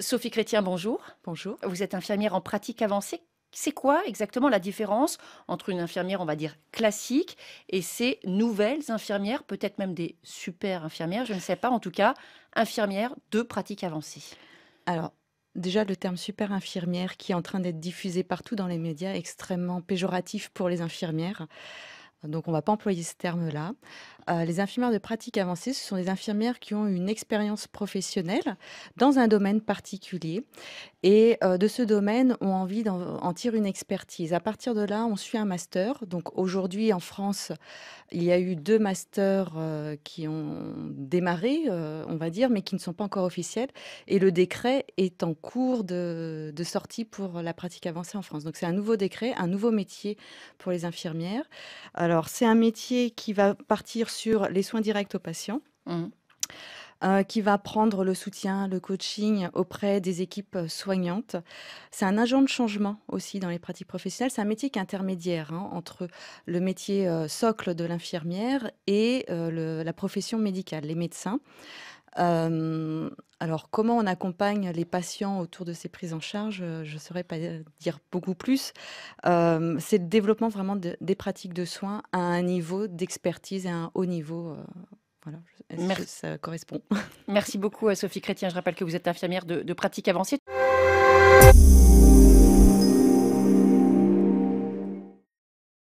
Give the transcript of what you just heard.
Sophie Chrétien, bonjour. Bonjour. Vous êtes infirmière en pratique avancée. C'est quoi exactement la différence entre une infirmière, on va dire, classique et ces nouvelles infirmières, peut-être même des super infirmières, je ne sais pas, en tout cas, infirmières de pratique avancée Alors, déjà le terme super infirmière qui est en train d'être diffusé partout dans les médias extrêmement péjoratif pour les infirmières. Donc on ne va pas employer ce terme-là. Euh, les infirmières de pratique avancée, ce sont des infirmières qui ont une expérience professionnelle dans un domaine particulier et euh, de ce domaine ont envie d'en tirer une expertise. À partir de là, on suit un master. Donc aujourd'hui en France, il y a eu deux masters euh, qui ont démarré, on va dire, mais qui ne sont pas encore officiels. Et le décret est en cours de, sortie pour la pratique avancée en France. Donc c'est un nouveau décret, un nouveau métier pour les infirmières. Alors, c'est un métier qui va partir sur les soins directs aux patients. Mmh. Euh, qui va prendre le soutien, le coaching auprès des équipes euh, soignantes. C'est un agent de changement aussi dans les pratiques professionnelles. C'est un métier qui est intermédiaire hein, entre le métier euh, socle de l'infirmière et la profession médicale, les médecins. Alors, comment on accompagne les patients autour de ces prises en charge, euh, je ne saurais pas euh, dire beaucoup plus. Euh, c'est le développement vraiment des pratiques de soins à un niveau d'expertise, et à un haut niveau. Merci. ça correspond. Merci beaucoup, à Sophie Chrétien. Je rappelle que vous êtes infirmière de, de pratique avancée.